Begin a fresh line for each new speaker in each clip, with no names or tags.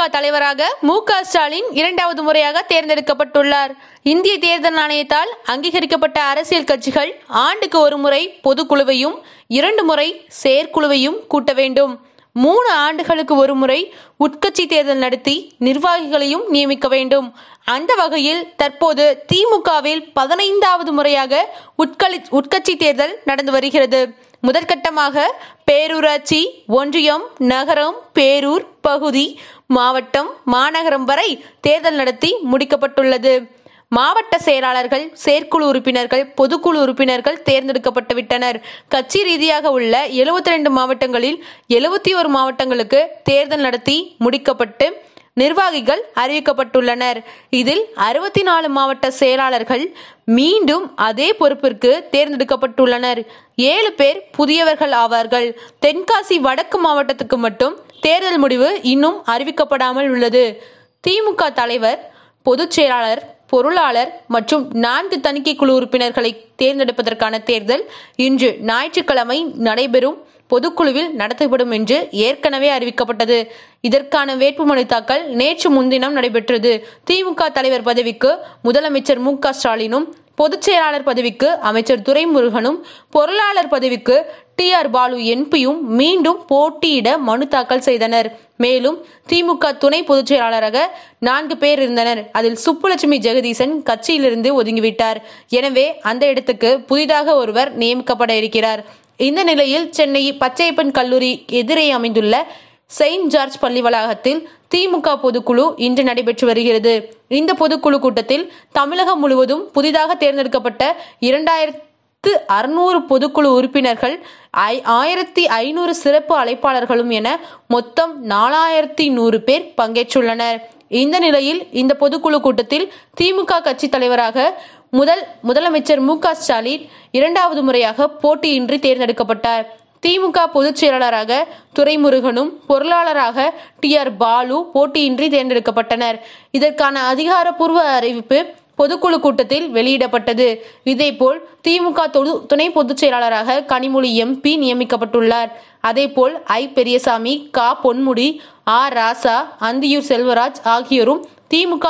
திமுக தலைவராக மு ஸ்டாலின் இரண்டாவது முறையாக தேர்ந்தெடுக்கப்பட்டுள்ளார் இந்திய தேர்தல் ஆணையத்தால் அங்கீகரிக்கப்பட்ட அரசியல் கட்சிகள் ஆண்டுக்கு ஒரு முறை பொதுக்குழுவையும் இரண்டு முறை செயற்குழுவையும் கூட்ட வேண்டும் மூணு ஆண்டுகளுக்கு ஒரு முறை உட்கட்சி தேர்தல் நடத்தி நிர்வாகிகளையும் நியமிக்க வேண்டும் அந்த வகையில் தற்போது திமுகவில் பதினைந்தாவது முறையாக உட்கலி உட்கட்சி தேர்தல் நடந்து வருகிறது முதற்கட்டமாக பேரூராட்சி ஒன்றியம் நகரம் பேரூர் பகுதி மாவட்டம் மாநகரம் வரை தேர்தல் நடத்தி முடிக்கப்பட்டுள்ளது மாவட்ட செயலாளர்கள் செயற்குழு உறுப்பினர்கள் பொதுக்குழு உறுப்பினர்கள் தேர்ந்தெடுக்கப்பட்டு விட்டனர் கட்சி ரீதியாக உள்ள எழுபத்தி ரெண்டு மாவட்டங்களில் எழுபத்தி ஒரு மாவட்டங்களுக்கு தேர்தல் நடத்தி முடிக்கப்பட்டு நிர்வாகிகள் அறிவிக்கப்பட்டுள்ளனர் இதில் அறுபத்தி நாலு மாவட்ட செயலாளர்கள் மீண்டும் அதே பொறுப்பிற்கு தேர்ந்தெடுக்கப்பட்டுள்ளனர் ஏழு பேர் புதியவர்கள் ஆவார்கள் தென்காசி வடக்கு மாவட்டத்துக்கு மட்டும் தேர்தல் முடிவு இன்னும் அறிவிக்கப்படாமல் உள்ளது திமுக தலைவர் பொதுச் செயலாளர் பொருளாளர் மற்றும் நான்கு தணிக்கை குழு உறுப்பினர்களை தேர்ந்தெடுப்பதற்கான தேர்தல் இன்று ஞாயிற்றுக்கிழமை நடைபெறும் பொதுக்குழுவில் நடத்தப்படும் என்று ஏற்கனவே அறிவிக்கப்பட்டது இதற்கான வேட்புமனு தாக்கல் நேற்று முன்தினம் நடைபெற்றது திமுக தலைவர் பதவிக்கு முதலமைச்சர் மு க ஸ்டாலினும் பொதுச் செயலாளர் பதவிக்கு அமைச்சர் துரைமுருகனும் பொருளாளர் பதவிக்கு டி ஆர் பாலு எம்பியும் மீண்டும் போட்டியிட மனு தாக்கல் செய்தனர் மேலும் திமுக துணை பொதுச் செயலாளராக நான்கு பேர் இருந்தனர் அதில் சுப்புலட்சுமி ஜெகதீசன் கட்சியிலிருந்து ஒதுங்கிவிட்டார் எனவே அந்த இடத்துக்கு புதிதாக ஒருவர் நியமிக்கப்பட இருக்கிறார் இந்த நிலையில் சென்னை பச்சையப்பன் கல்லூரி எதிரே அமைந்துள்ள செயின்ட் ஜார்ஜ் பள்ளி வளாகத்தில் திமுக பொதுக்குழு இன்று நடைபெற்று வருகிறது இந்த பொதுக்குழு கூட்டத்தில் தமிழகம் முழுவதும் புதிதாக தேர்ந்தெடுக்கப்பட்ட இரண்டாயிரத்து அறுநூறு பொதுக்குழு உறுப்பினர்கள் ஐ ஆயிரத்தி ஐநூறு சிறப்பு அழைப்பாளர்களும் என மொத்தம் நாலாயிரத்தி நூறு பேர் பங்கேற்றுள்ளனர் இந்த நிலையில் இந்த பொதுக்குழு கூட்டத்தில் திமுக கட்சி தலைவராக முதல் முதலமைச்சர் மு ஸ்டாலின் இரண்டாவது முறையாக போட்டியின்றி தேர்ந்தெடுக்கப்பட்டார் திமுக பொதுச் செயலாளராக துரைமுருகனும் பொருளாளராக டி ஆர் பாலு போட்டியின்றி தேர்ந்தெடுக்கப்பட்டனர் இதற்கான அதிகாரப்பூர்வ அறிவிப்பு பொதுக்குழு கூட்டத்தில் வெளியிடப்பட்டது இதேபோல் திமுக துணை பொதுச் செயலாளராக கனிமொழி எம்பி நியமிக்கப்பட்டுள்ளார் அதேபோல் ஐ பெரியசாமி கா பொன்முடி ஆர் ராசா அந்தியூர் செல்வராஜ் ஆகியோரும் திமுக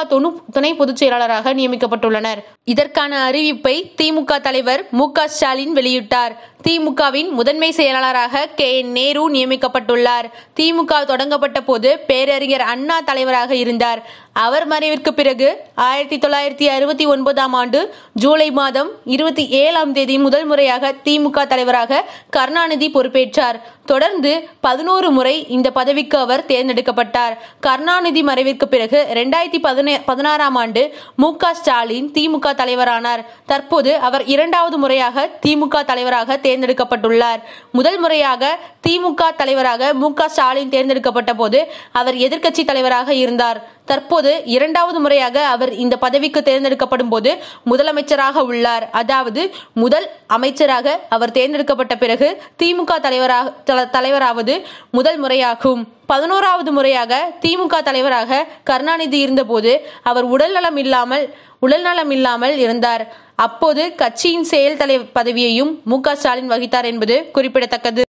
துணை பொதுச் செயலாளராக நியமிக்கப்பட்டுள்ளனர் இதற்கான அறிவிப்பை திமுக தலைவர் மு ஸ்டாலின் வெளியிட்டார் திமுகவின் முதன்மை செயலாளராக கே என் நேரு நியமிக்கப்பட்டுள்ளார் திமுக தொடங்கப்பட்ட போது பேரறிஞர் அண்ணா தலைவராக இருந்தார் அவர் மறைவிற்கு பிறகு ஆயிரத்தி தொள்ளாயிரத்தி அறுபத்தி ஒன்பதாம் ஆண்டு ஜூலை மாதம் இருபத்தி ஏழாம் தேதி முதல் முறையாக திமுக தலைவராக கருணாநிதி பொறுப்பேற்றார் தொடர்ந்து பதினோரு முறை இந்த பதவிக்கு அவர் தேர்ந்தெடுக்கப்பட்டார் கருணாநிதி மறைவிற்கு பிறகு இரண்டாயிரத்தி பதினே பதினாறாம் ஆண்டு மு ஸ்டாலின் திமுக தலைவரானார் தற்போது அவர் இரண்டாவது முறையாக திமுக தலைவராக தேர்ந்தெடுக்கப்பட்டுள்ளார் முதல் முறையாக திமுக தலைவராக மு ஸ்டாலின் தேர்ந்தெடுக்கப்பட்ட போது அவர் எதிர்க்கட்சி தலைவராக இருந்தார் தற்போது இரண்டாவது முறையாக அவர் இந்த பதவிக்கு தேர்ந்தெடுக்கப்படும் போது முதலமைச்சராக உள்ளார் அதாவது முதல் அமைச்சராக அவர் தேர்ந்தெடுக்கப்பட்ட பிறகு திமுக தலைவராக தலைவராவது முதல் முறையாகும் பதினோராவது முறையாக திமுக தலைவராக கருணாநிதி இருந்தபோது அவர் உடல்நலம் இல்லாமல் உடல்நலம் இல்லாமல் இருந்தார் அப்போது கட்சியின் செயல் தலை பதவியையும் மு ஸ்டாலின் வகித்தார் என்பது குறிப்பிடத்தக்கது